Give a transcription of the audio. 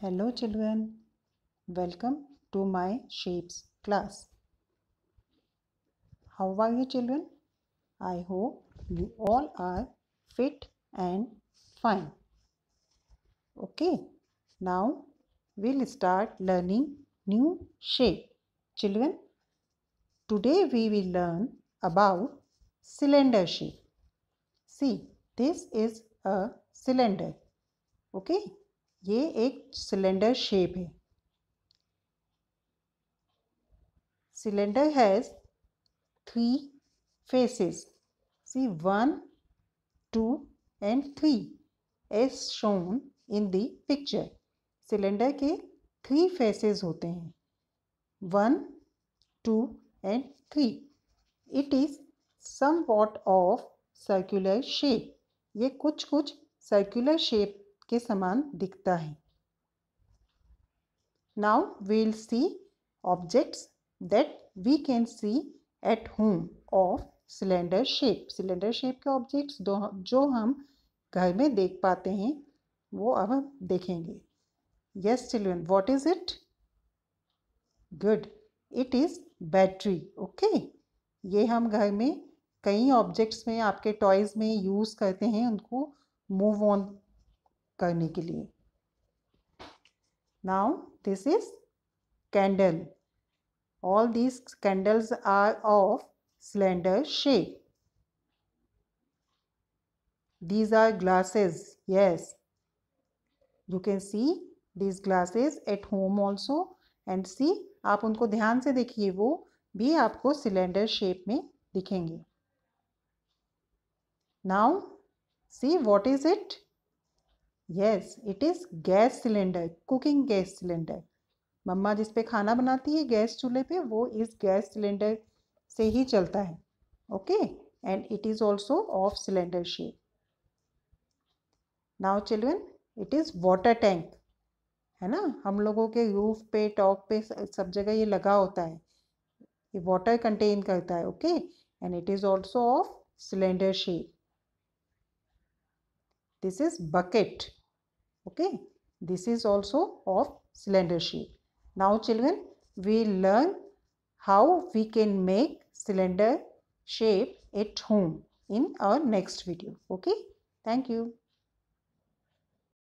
Hello children, welcome to my shapes class. How are you children? I hope you all are fit and fine. Okay, now we'll start learning new shape. Children, today we will learn about cylinder shape. See, this is a cylinder. Okay, ये एक cylinder shape है cylinder has three faces see one two and three as shown in the picture cylinder के three faces होते हैं one two and three it is somewhat of circular shape ये कुछ कुछ circular shape के समान दिखता है now we'll see objects that we can see at home of cylinder shape cylinder shape के ऑब्जेक्ट्स जो हम घर में देख पाते हैं वो अब हम देखेंगे yes children what is it good it is battery okay ये हम घर में कई ऑब्जेक्ट्स में आपके टॉयज़ में यूज़ करते हैं उनको मूव ऑन करने के लिए now this is candle all these candles are of cylinder shape these are glasses yes you can see these glasses at home also and see आप उनको ध्यान से देखिए वो भी आपको सिलेंडर शेप में दिखेंगे now see what is it yes it is gas cylinder cooking gas cylinder मम्मा जिस पे खाना बनाती है गैस चूल्हे पे वो इस गैस सिलेंडर से ही चलता है okay and it is also of cylinder shape now children it is water tank है ना हम लोगों के रूफ पे टॉप पे सब जगह ये लगा होता है ये वाटर कंटेन करता है okay and it is also of cylinder shape this is bucket okay this is also of cylinder shape now children we learn how we can make cylinder shape at home in our next video okay thank you